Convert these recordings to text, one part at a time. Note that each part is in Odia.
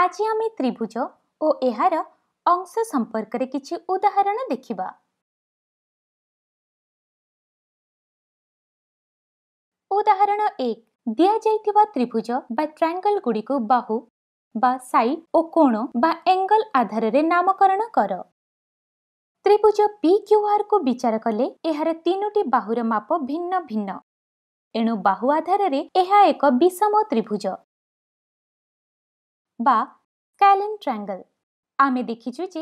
ଆଜି ଆମେ ତ୍ରିଭୁଜ ଓ ଏହାର ଅଂଶ ସମ୍ପର୍କରେ କିଛି ଉଦାହରଣ ଦେଖିବା ଉଦାହରଣ ଏକ ଦିଆଯାଇଥିବା ତ୍ରିଭୁଜ ବା ଟ୍ରାଙ୍ଗଲ ଗୁଡ଼ିକୁ ବାହୁ ବା ସାଇ ଓ କୋଣ ବା ଏଙ୍ଗଲ ଆଧାରରେ ନାମକରଣ କର ତ୍ରିଭୁଜ ପି କ୍ୟୁ ଆର୍କୁ ବିଚାର କଲେ ଏହାର ତିନୋଟି ବାହୁର ମାପ ଭିନ୍ନ ଭିନ୍ନ ଏଣୁ ବାହୁ ଆଧାରରେ ଏହା ଏକ ବିଷମ ତ୍ରିଭୁଜ ବା କ୍ୟାଲେଣ୍ଟ୍ରାଙ୍ଗଲ ଆମେ ଦେଖିଛୁ ଯେ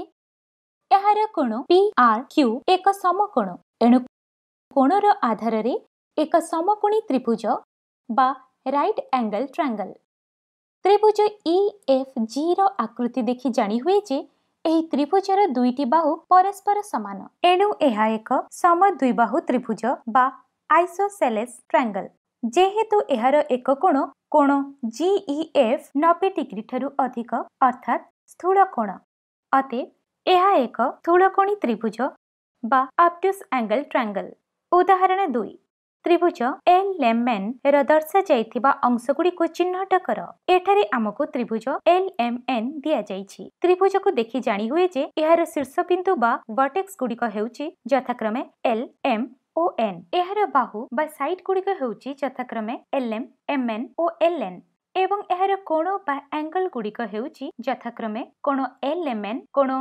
ଏହାର କୋଣ ପି ଆର୍ କ୍ୟୁ ଏକ ସମକୋଣ ଏଣୁ କୋଣର ଆଧାରରେ ଏକ ସମକୋଣୀ ତ୍ରିଭୁଜ ବା ରାଇଟ୍ ଆଙ୍ଗଲ୍ ଟ୍ରାଙ୍ଗଲ୍ ତ୍ରିଭୁଜ ଇ ଏଫ୍ ଜି ର ଆକୃତି ଦେଖି ଜାଣିହୁଏ ଯେ ଏହି ତ୍ରିଭୁଜର ଦୁଇଟି ବାହୁ ପରସ୍ପର ସମାନ ଏଣୁ ଏହା ଏକ ସମ ଦୁଇବାହୁ ତ୍ରିଭୁଜ ବା ଆଇସୋସେଲେସ୍ ଟ୍ରାଙ୍ଗଲ୍ ଯେହେତୁ ଏହାର ଏକ କୋଣ କୋଣ ଜିଇଏଫ୍ ନବେ ଡିଗ୍ରୀ ଠାରୁ ଅଧିକ ଅର୍ଥାତ୍ ସ୍ଥୂଳ କୋଣ ଅତେ ଏହା ଏକ ସ୍ଥୂଳକୋଣୀ ତ୍ରିଭୁଜ ବା ଅପ୍ଟୁସ୍ ଆଙ୍ଗେଲ ଟ୍ରାଙ୍ଗେଲ ଉଦାହରଣ ଦୁଇ ତ୍ରିଭୁଜ ଏଲ୍ ଲେମେନ୍ ର ଦର୍ଶାଯାଇଥିବା ଅଂଶଗୁଡ଼ିକୁ ଚିହ୍ନଟ କର ଏଠାରେ ଆମକୁ ତ୍ରିଭୁଜ ଏଲ୍ ଏମ୍ ଏନ୍ ଦିଆଯାଇଛି ତ୍ରିଭୁଜକୁ ଦେଖି ଜାଣିହୁଏ ଯେ ଏହାର ଶୀର୍ଷବିନ୍ଦୁ ବା ଭଟେକ୍ସ ଗୁଡ଼ିକ ହେଉଛି ଯଥାକ୍ରମେ ଏଲ୍ ଏମ୍ ଓ ଏନ୍ ଏହାର ବାହୁ ବା ସାଇଡ୍ ଗୁଡ଼ିକ ହେଉଛି ଯଥାକ୍ରମେ ଏଲ୍ଏମ୍ ଏମ୍ଏନ୍ ଓ ଏଲ୍ଏନ୍ ଏବଂ ଏହାର କୋଣ ବା ଆଙ୍ଗଲ ଗୁଡ଼ିକ ହେଉଛି ଯଥାକ୍ରମେ କୋଣ ଏଲ୍ଏମ୍ଏନ୍ କୋଣ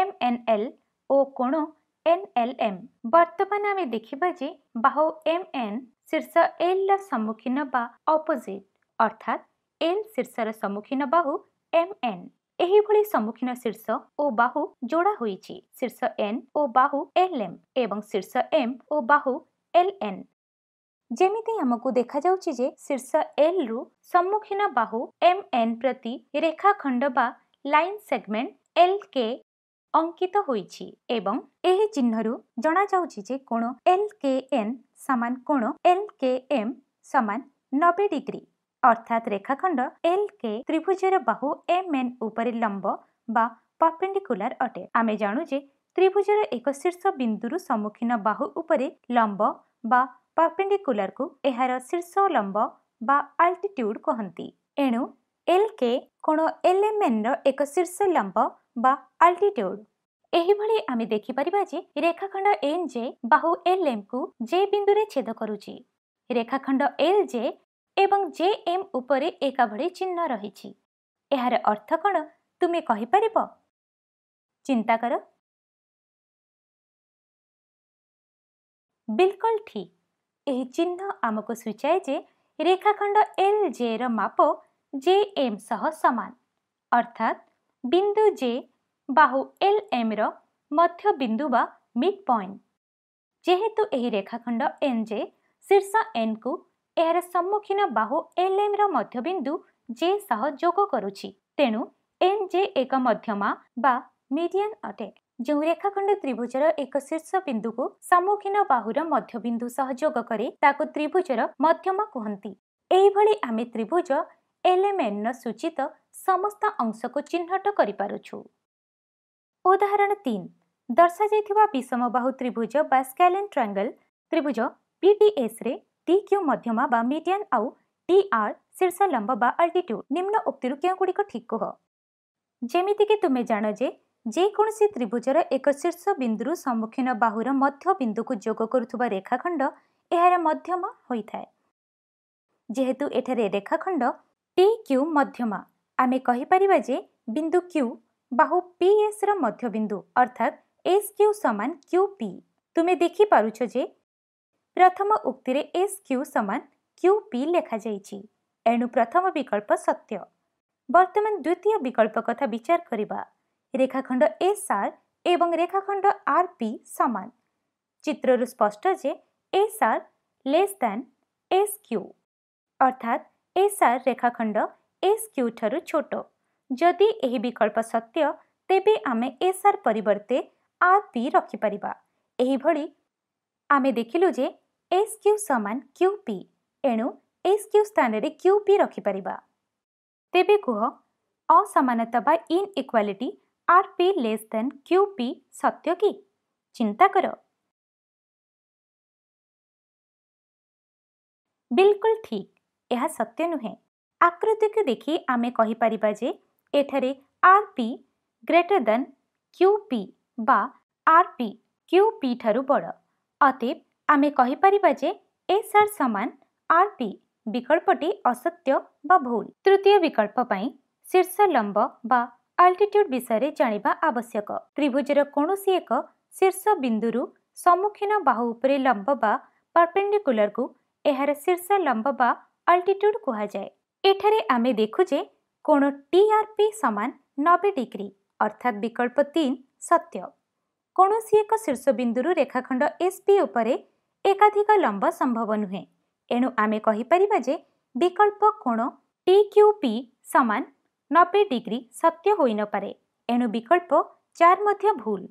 ଏମ୍ଏନ୍ଏଲ୍ ଓ କୋଣ ଏନ୍ଏଲ୍ଏମ୍ ବର୍ତ୍ତମାନ ଆମେ ଦେଖିବା ଯେ ବାହୁ ଏମ୍ଏନ୍ ଶୀର୍ଷ ଏଲ୍ର ସମ୍ମୁଖୀନ ବା ଅପୋଜିଟ୍ ଅର୍ଥାତ୍ ଏଲ୍ ଶୀର୍ଷର ସମ୍ମୁଖୀନ ବାହୁ ଏମ୍ଏନ୍ ଏହିଭଳି ସମ୍ମୁଖୀନ ଶୀର୍ଷ ଓ ବାହୁ ଯୋଡ଼ା ହୋଇଛି ଶୀର୍ଷ ଏନ୍ ଓ ବାହୁ ଏଲ୍ ଏମ୍ ଏବଂ ଶୀର୍ଷ ଏମ୍ ଓ ବାହୁ ଏଲ୍ ଏନ୍ ଯେମିତି ଆମକୁ ଦେଖାଯାଉଛି ଯେ ଶୀର୍ଷ ଏଲ୍ରୁ ସମ୍ମୁଖୀନ ବାହୁ ଏମ୍ ଏନ୍ ପ୍ରତି ରେଖାଖଣ୍ଡ ବା ଲାଇନ୍ ସେଗମେଣ୍ଟ ଏଲ୍ କେ ଅଙ୍କିତ ହୋଇଛି ଏବଂ ଏହି ଚିହ୍ନରୁ ଜଣାଯାଉଛି ଯେ କୋଣ ଏଲ୍ କେ ଏନ୍ ସମାନ କୋଣ ଏଲ୍ କେ ଏମ୍ ସମାନ ନବେ ଡିଗ୍ରୀ ଅର୍ଥାତ୍ ରେଖାଖଣ୍ଡ ଏଲ୍ କେ ତ୍ରିଭୁଜର ବାହୁ ଏମ୍ ଏନ୍ ଉପରେ ଲମ୍ବ ବା ପର୍ପେଣ୍ଡିକୁଲାର ଅଟେ ଆମେ ଜାଣୁ ଯେ ତ୍ରିଭୁଜର ଏକ ଶୀର୍ଷ ବିନ୍ଦୁରୁ ସମ୍ମୁଖୀନ ବାହୁ ଉପରେ ଲମ୍ବ ବା ପର୍ପେଣ୍ଡିକୁଲାରକୁ ଏହାର ଶୀର୍ଷ ଲମ୍ବ ବା ଆଲ୍ଟିଟ୍ୟୁଡ୍ କହନ୍ତି ଏଣୁ ଏଲ୍ କେ କୋଣ ଏଲ୍ ଏମ୍ ଏନ୍ ର ଏକ ଶୀର୍ଷ ଲମ୍ବ ବା ଆଲ୍ଟିଟ୍ୟୁଡ୍ ଏହିଭଳି ଆମେ ଦେଖିପାରିବା ଯେ ରେଖାଖଣ୍ଡ ଏନ୍ ଜେ ବାହୁ ଏଲ୍ ଏମ୍ କୁ ଜେ ବିନ୍ଦୁରେ ଛେଦ କରୁଛି ରେଖାଖଣ୍ଡ ଏଲ୍ ଜେ ଏବଂ ଜେ ଏମ୍ ଉପରେ ଏକାଭଳି ଚିହ୍ନ ରହିଛି ଏହାର ଅର୍ଥ କ'ଣ ତୁମେ କହିପାରିବ ଚିନ୍ତା କର ବିଲକୁଲ ଠିକ୍ ଏହି ଚିହ୍ନ ଆମକୁ ସୂଚାଏ ଯେ ରେଖାଖଣ୍ଡ ଏଲ୍ ଜେ ର ମାପ ଜେ ଏମ୍ ସହ ସମାନ ଅର୍ଥାତ୍ ବିନ୍ଦୁ ଜେ ବାହୁ ଏଲ୍ ଏମ୍ ର ମଧ୍ୟ ବିନ୍ଦୁ ବା ମିଡ୍ ପଏଣ୍ଟ ଯେହେତୁ ଏହି ରେଖାଖଣ୍ଡ ଏନ୍ ଜେ ଶୀର୍ଷ ଏନ୍କୁ ଏହାର ସମ୍ମୁଖୀନ ବାହୁ ଏଲ୍ଏମ୍ର ମଧ୍ୟବିନ୍ଦୁ ଜେ ସହ ଯୋଗ କରୁଛି ତେଣୁ ଏନ୍ ଜେ ଏକ ମଧ୍ୟମା ବା ମିଡିଆନ୍ ଅଟେ ଯେଉଁ ରେଖାଖଣ୍ଡ ତ୍ରିଭୁଜର ଏକ ଶୀର୍ଷ ବିନ୍ଦୁକୁ ସମ୍ମୁଖୀନ ବାହୁର ମଧ୍ୟବିନ୍ଦୁ ସହ ଯୋଗ କରେ ତାକୁ ତ୍ରିଭୁଜର ମଧ୍ୟମା କୁହନ୍ତି ଏହିଭଳି ଆମେ ତ୍ରିଭୁଜ ଏଲ୍ଏମ୍ଏନ୍ର ସୂଚିତ ସମସ୍ତ ଅଂଶକୁ ଚିହ୍ନଟ କରିପାରୁଛୁ ଉଦାହରଣ ତିନି ଦର୍ଶାଯାଇଥିବା ବିଷମ ବାହୁ ତ୍ରିଭୁଜ ବା ସ୍କାଲେନ୍ ଟ୍ରାଙ୍ଗଲ୍ ତ୍ରିଭୁଜ ପିଡିଏସ୍ରେ টিক্ୟୁ ମଧ୍ୟମା ବା ମିଡିଆନ୍ ଆଉ ଟି ଆର୍ ଶୀର୍ଷ ଲମ୍ବ ବା ଆଲ୍ଟିଟ୍ୟୁଡ୍ ନିମ୍ନ ଉକ୍ତିରୁ କେଉଁଗୁଡ଼ିକ ଠିକ୍ କୁହ ଯେମିତିକି ତୁମେ ଜାଣ ଯେ ଯେକୌଣସି ତ୍ରିଭୁଜର ଏକ ଶୀର୍ଷ ବିନ୍ଦୁରୁ ସମ୍ମୁଖୀନ ବାହୁର ମଧ୍ୟ ବିନ୍ଦୁକୁ ଯୋଗ କରୁଥିବା ରେଖାଖଣ୍ଡ ଏହାର ମଧ୍ୟମ ହୋଇଥାଏ ଯେହେତୁ ଏଠାରେ ରେଖାଖଣ୍ଡ ଟି କ୍ୟୁ ମଧ୍ୟମା ଆମେ କହିପାରିବା ଯେ ବିନ୍ଦୁ କ୍ୟୁ ବାହୁ ପି ଏସ୍ର ମଧ୍ୟବିନ୍ଦୁ ଅର୍ଥାତ୍ ଏସ୍ କ୍ୟୁ ସମାନ କ୍ୟୁ ପି ତୁମେ ଦେଖିପାରୁଛ ଯେ ପ୍ରଥମ ଉକ୍ତିରେ ଏସ୍ କ୍ୟୁ ସମାନ କ୍ୟୁ ପି ଲେଖାଯାଇଛି ଏଣୁ ପ୍ରଥମ ବିକଳ୍ପ ସତ୍ୟ ବର୍ତ୍ତମାନ ଦ୍ୱିତୀୟ ବିକଳ୍ପ କଥା ବିଚାର କରିବା ରେଖାଖଣ୍ଡ ଏସ୍ ଆର୍ ଏବଂ ରେଖାଖଣ୍ଡ ଆର୍ ପି ସମାନ ଚିତ୍ରରୁ ସ୍ପଷ୍ଟ ଯେ S R less than S Q ଅର୍ଥାତ୍ ଏସ୍ ଆର୍ ରେଖାଖଣ୍ଡ ଏସ୍ କ୍ୟୁ ଠାରୁ ଛୋଟ ଯଦି ଏହି ବିକଳ୍ପ ସତ୍ୟ ତେବେ ଆମେ ଏସ୍ ଆର୍ ପରିବର୍ତ୍ତେ ଆର୍ ପି ରଖିପାରିବା ଏହିଭଳି ଆମେ ଦେଖିଲୁ ଯେ एस क्यू सामान क्यू पी एणु एस क्यू स्थान क्यू पी रखिपर तेज कह असमानता inequality R P less than Q P सत्य कि चिंता कर बिल्कुल ठीक यह सत्य नुहे आकृति को देख आम कहीपर जे एठार R P greater than Q P बा आर पी क्यू पी ठार बड़ अतएव आम कहीपरजे एस आर सामान आर पी विकल्पटी असत्य भूल तृतीय विकल्प शीर्ष लंब बा अल्टीट्यूड विषय जाना आवश्यक त्रिभुज कौन सी एक शीर्ष बिंदु सम्मुखीन पर लंब बा परपेडिकुलर को यार शीर्ष लंब बा अल्टीट्यूड कहुए एठार आम देखुजे कोण टीआरपी सामान नबे डिग्री अर्थात विकल्प तीन सत्य कौन सी एक शीर्ष बिंदु रेखाखंड एसपी उपरूर ଏକାଧିକ ଲମ୍ବ ସମ୍ଭବ ନୁହେଁ ଏଣୁ ଆମେ କହିପାରିବା ଯେ ବିକଳ୍ପ କୋଣ ଟି କ୍ୟୁ ପି ସମାନ ନବେ ଡିଗ୍ରୀ ସତ୍ୟ ହୋଇନପାରେ ଏଣୁ ବିକଳ୍ପ ଚାର ମଧ୍ୟ ଭୁଲ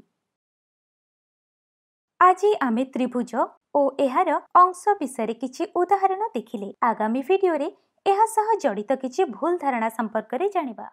ଆଜି ଆମେ ତ୍ରିଭୁଜ ଓ ଏହାର ଅଂଶ ବିଷୟରେ କିଛି ଉଦାହରଣ ଦେଖିଲେ ଆଗାମୀ ଭିଡ଼ିଓରେ ଏହା ସହ ଜଡ଼ିତ କିଛି ଭୁଲ ଧାରଣା ସମ୍ପର୍କରେ ଜାଣିବା